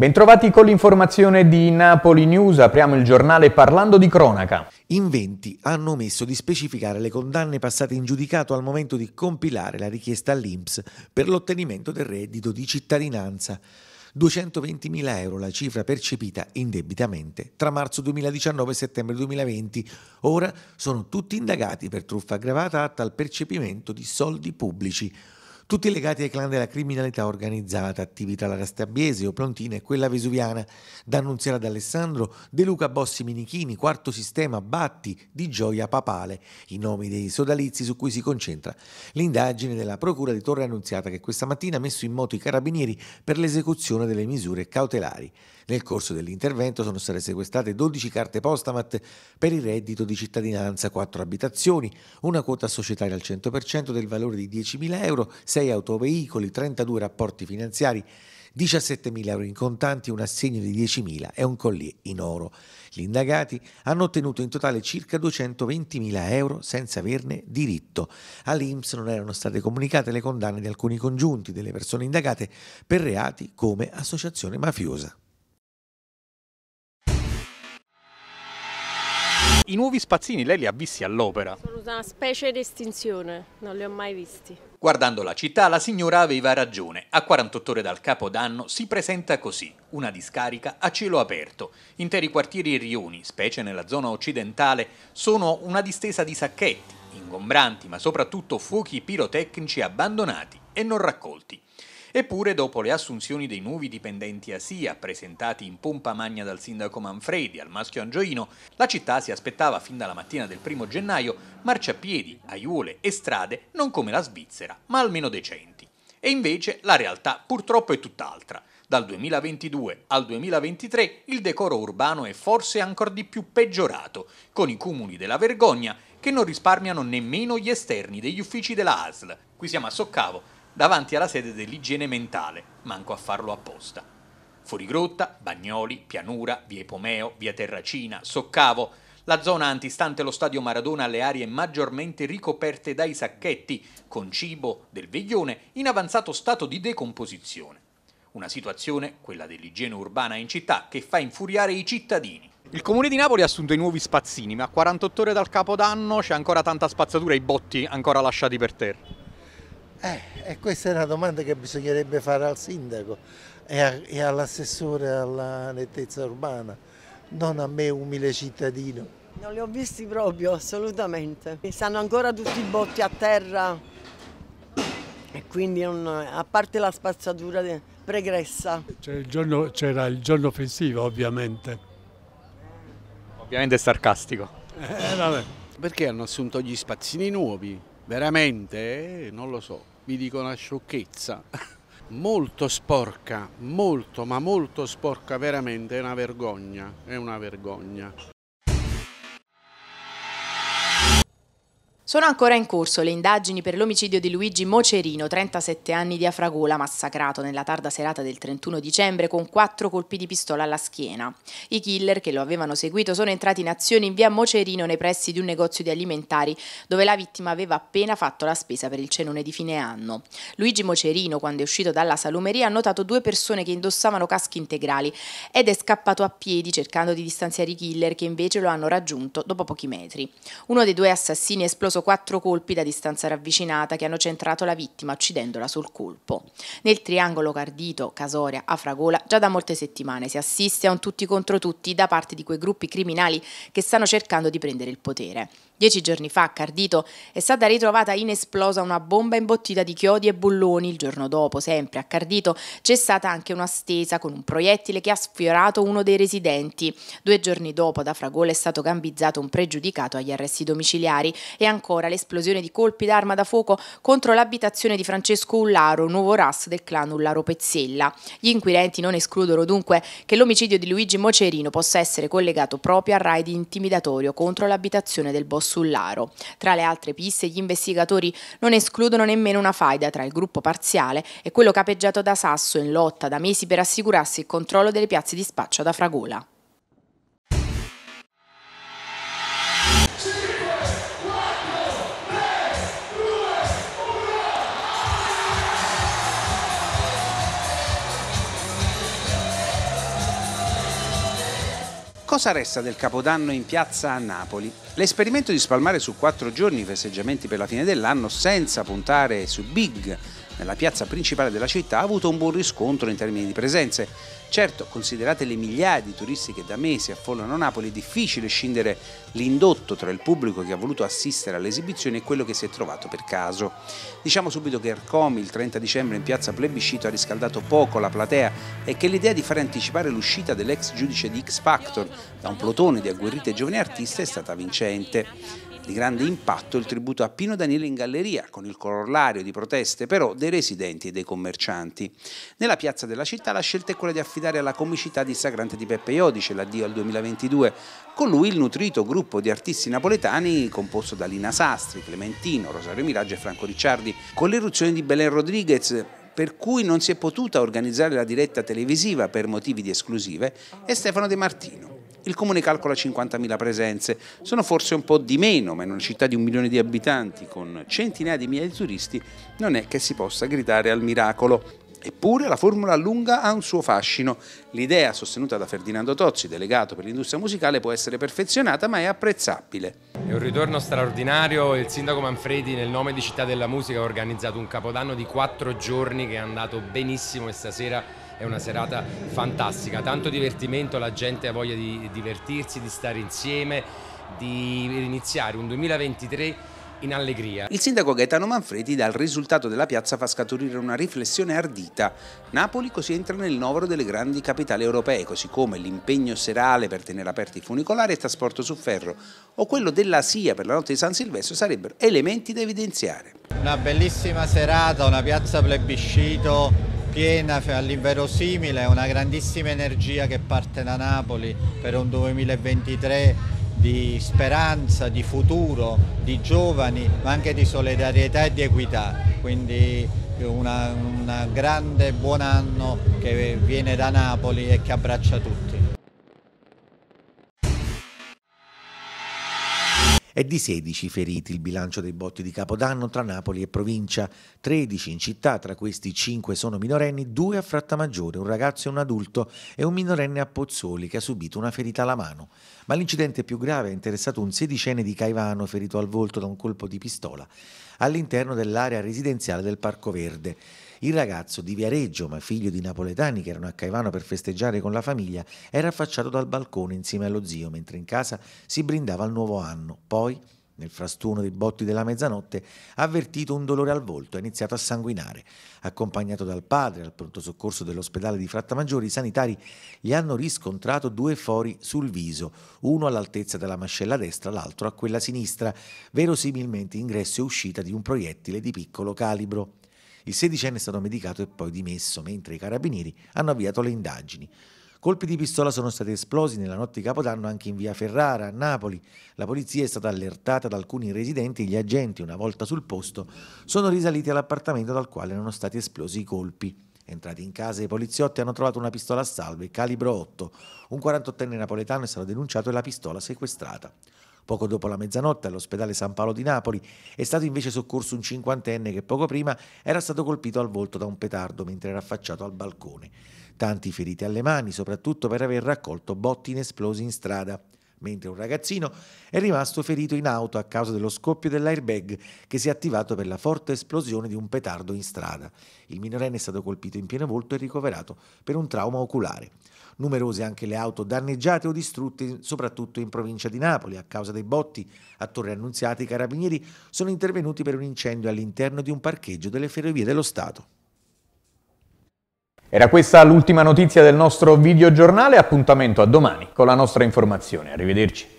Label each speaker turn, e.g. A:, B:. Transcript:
A: Bentrovati con l'informazione di Napoli News, apriamo il giornale parlando di cronaca. In 20 hanno omesso di specificare le condanne passate in giudicato
B: al momento di compilare la richiesta all'INPS per l'ottenimento del reddito di cittadinanza. 220.000 euro la cifra percepita indebitamente tra marzo 2019 e settembre 2020. Ora sono tutti indagati per truffa aggravata atta al percepimento di soldi pubblici tutti legati ai clan della criminalità organizzata, attività la Rastabiese, Oprontina e quella vesuviana, da Nunziala d'Alessandro, De Luca Bossi Minichini, Quarto Sistema, Batti, Di Gioia Papale, i nomi dei sodalizi su cui si concentra l'indagine della Procura di Torre Annunziata che questa mattina ha messo in moto i carabinieri per l'esecuzione delle misure cautelari. Nel corso dell'intervento sono state sequestrate 12 carte Postamat per il reddito di cittadinanza, 4 abitazioni, una quota societaria al 100% del valore di 10.000 euro, 26 autoveicoli, 32 rapporti finanziari, 17.000 euro in contanti, un assegno di 10.000 e un collier in oro. Gli indagati hanno ottenuto in totale circa 220.000 euro senza averne diritto. All'Inps non erano state comunicate le condanne di alcuni congiunti delle persone indagate per reati
A: come associazione mafiosa. i nuovi spazzini lei li ha visti all'opera?
C: Sono una specie di estinzione, non li ho mai visti.
A: Guardando la città, la signora aveva ragione. A 48 ore dal capodanno si presenta così, una discarica a cielo aperto. Interi quartieri e rioni, specie nella zona occidentale, sono una distesa di sacchetti, ingombranti, ma soprattutto fuochi pirotecnici abbandonati e non raccolti. Eppure, dopo le assunzioni dei nuovi dipendenti a SIA, presentati in pompa magna dal sindaco Manfredi al maschio angioino, la città si aspettava fin dalla mattina del primo gennaio marciapiedi, aiuole e strade non come la Svizzera, ma almeno decenti. E invece la realtà purtroppo è tutt'altra. Dal 2022 al 2023 il decoro urbano è forse ancora di più peggiorato, con i cumuli della vergogna che non risparmiano nemmeno gli esterni degli uffici della ASL. Qui siamo a Soccavo, davanti alla sede dell'igiene mentale, manco a farlo apposta. Fuorigrotta, Bagnoli, Pianura, Via Epomeo, Via Terracina, Soccavo, la zona antistante lo stadio Maradona alle aree maggiormente ricoperte dai sacchetti, con cibo del veglione, in avanzato stato di decomposizione. Una situazione, quella dell'igiene urbana in città, che fa infuriare i cittadini. Il comune di Napoli ha assunto i nuovi spazzini, ma a 48 ore dal capodanno c'è ancora tanta spazzatura e i botti ancora lasciati per terra.
B: Eh, e questa è una domanda che bisognerebbe fare al sindaco e, e all'assessore alla nettezza urbana, non a me umile cittadino. Non li ho visti proprio, assolutamente. stanno ancora tutti i botti a terra e quindi non, a parte la spazzatura pregressa. C'era il, il giorno offensivo ovviamente.
A: Ovviamente sarcastico. Eh, vabbè. Perché hanno assunto gli spazzini nuovi? veramente, non lo so, vi dico una sciocchezza, molto sporca, molto ma molto sporca veramente, è una vergogna, è una vergogna.
C: Sono ancora in corso le indagini per l'omicidio di Luigi Mocerino, 37 anni di Afragola, massacrato nella tarda serata del 31 dicembre con quattro colpi di pistola alla schiena. I killer che lo avevano seguito sono entrati in azione in via Mocerino nei pressi di un negozio di alimentari dove la vittima aveva appena fatto la spesa per il cenone di fine anno. Luigi Mocerino, quando è uscito dalla salumeria, ha notato due persone che indossavano caschi integrali ed è scappato a piedi cercando di distanziare i killer che invece lo hanno raggiunto dopo pochi metri. Uno dei due assassini è esploso esploso quattro colpi da distanza ravvicinata che hanno centrato la vittima uccidendola sul colpo. Nel triangolo Cardito, Casoria, a Fragola già da molte settimane si assiste a un tutti contro tutti da parte di quei gruppi criminali che stanno cercando di prendere il potere. Dieci giorni fa a Cardito è stata ritrovata inesplosa una bomba imbottita di chiodi e bulloni. Il giorno dopo, sempre a Cardito, c'è stata anche una stesa con un proiettile che ha sfiorato uno dei residenti. Due giorni dopo, da Fragola è stato gambizzato un pregiudicato agli arresti domiciliari e ancora l'esplosione di colpi d'arma da fuoco contro l'abitazione di Francesco Ullaro, nuovo ras del clan Ullaro Pezzella. Gli inquirenti non escludono dunque che l'omicidio di Luigi Mocerino possa essere collegato proprio al raid intimidatorio contro l'abitazione del boss Sullaro. Tra le altre piste, gli investigatori non escludono nemmeno una faida tra il gruppo parziale e quello capeggiato da Sasso in lotta da mesi per assicurarsi il controllo delle piazze di spaccio da Fragola.
D: Cosa resta del Capodanno in piazza a Napoli? L'esperimento di spalmare su quattro giorni i festeggiamenti per la fine dell'anno senza puntare su big nella piazza principale della città ha avuto un buon riscontro in termini di presenze. Certo, considerate le migliaia di turisti che da mesi affollano Napoli, è difficile scindere l'indotto tra il pubblico che ha voluto assistere all'esibizione e quello che si è trovato per caso. Diciamo subito che Arcomi il 30 dicembre in piazza Plebiscito ha riscaldato poco la platea e che l'idea di fare anticipare l'uscita dell'ex giudice di X Factor da un plotone di agguerrite giovani artiste è stata vincente. Di grande impatto il tributo a Pino Daniele in galleria, con il corollario di proteste però dei residenti e dei commercianti. Nella piazza della città la scelta è quella di affidare alla comicità di Sagrante di Peppe Iodice l'addio al 2022. Con lui il nutrito gruppo di artisti napoletani composto da Lina Sastri, Clementino, Rosario Miraggio e Franco Ricciardi, con l'eruzione di Belen Rodriguez, per cui non si è potuta organizzare la diretta televisiva per motivi di esclusive, e Stefano De Martino. Il comune calcola 50.000 presenze, sono forse un po' di meno, ma in una città di un milione di abitanti con centinaia di migliaia di turisti non è che si possa gridare al miracolo. Eppure la formula lunga ha un suo fascino. L'idea sostenuta da Ferdinando Tozzi, delegato per l'industria musicale, può essere perfezionata ma è apprezzabile. È un ritorno straordinario, il sindaco Manfredi nel nome di Città della Musica ha organizzato un capodanno di quattro giorni che è andato benissimo e stasera è una serata fantastica, tanto divertimento, la gente ha voglia di divertirsi, di stare insieme, di iniziare un 2023 in allegria. Il sindaco Gaetano Manfredi dal risultato della piazza fa scaturire una riflessione ardita. Napoli così entra nel novero delle grandi capitali europee, così come l'impegno serale per tenere aperti i funicolari e il trasporto su ferro o quello della SIA per la notte di San Silvestro sarebbero elementi da evidenziare.
A: Una bellissima serata, una piazza plebiscito piena all'inverosimile, una grandissima energia che parte da Napoli per un 2023 di speranza, di futuro, di giovani, ma anche di solidarietà e di equità. Quindi un grande buon anno che viene da Napoli e che abbraccia tutti.
B: È di 16 feriti il bilancio dei botti di Capodanno tra Napoli e provincia, 13 in città, tra questi 5 sono minorenni, 2 a Fratta Maggiore, un ragazzo e un adulto e un minorenne a Pozzoli che ha subito una ferita alla mano. Ma l'incidente più grave ha interessato un sedicenne di Caivano ferito al volto da un colpo di pistola all'interno dell'area residenziale del Parco Verde. Il ragazzo di Viareggio, ma figlio di napoletani che erano a Caivano per festeggiare con la famiglia, era affacciato dal balcone insieme allo zio, mentre in casa si brindava al nuovo anno. Poi, nel frastuono dei botti della mezzanotte, ha avvertito un dolore al volto e ha iniziato a sanguinare. Accompagnato dal padre al pronto soccorso dell'ospedale di Frattamaggiore, i sanitari gli hanno riscontrato due fori sul viso, uno all'altezza della mascella destra, l'altro a quella sinistra, verosimilmente ingresso e uscita di un proiettile di piccolo calibro. Il sedicenne è stato medicato e poi dimesso mentre i carabinieri hanno avviato le indagini. Colpi di pistola sono stati esplosi nella notte di Capodanno anche in via Ferrara, a Napoli. La polizia è stata allertata da alcuni residenti e gli agenti, una volta sul posto, sono risaliti all'appartamento dal quale erano stati esplosi i colpi. Entrati in casa, i poliziotti hanno trovato una pistola a salve, calibro 8. Un 48enne napoletano è stato denunciato e la pistola sequestrata. Poco dopo la mezzanotte all'ospedale San Paolo di Napoli è stato invece soccorso un cinquantenne che poco prima era stato colpito al volto da un petardo mentre era affacciato al balcone. Tanti feriti alle mani, soprattutto per aver raccolto botti inesplosi in strada mentre un ragazzino è rimasto ferito in auto a causa dello scoppio dell'airbag che si è attivato per la forte esplosione di un petardo in strada. Il minorenne è stato colpito in pieno volto e ricoverato per un trauma oculare. Numerose anche le auto danneggiate o distrutte, soprattutto in provincia di Napoli. A causa dei botti a Torre Annunziata, i carabinieri sono intervenuti per un incendio all'interno
A: di un parcheggio delle ferrovie dello Stato. Era questa l'ultima notizia del nostro videogiornale, appuntamento a domani con la nostra informazione. Arrivederci.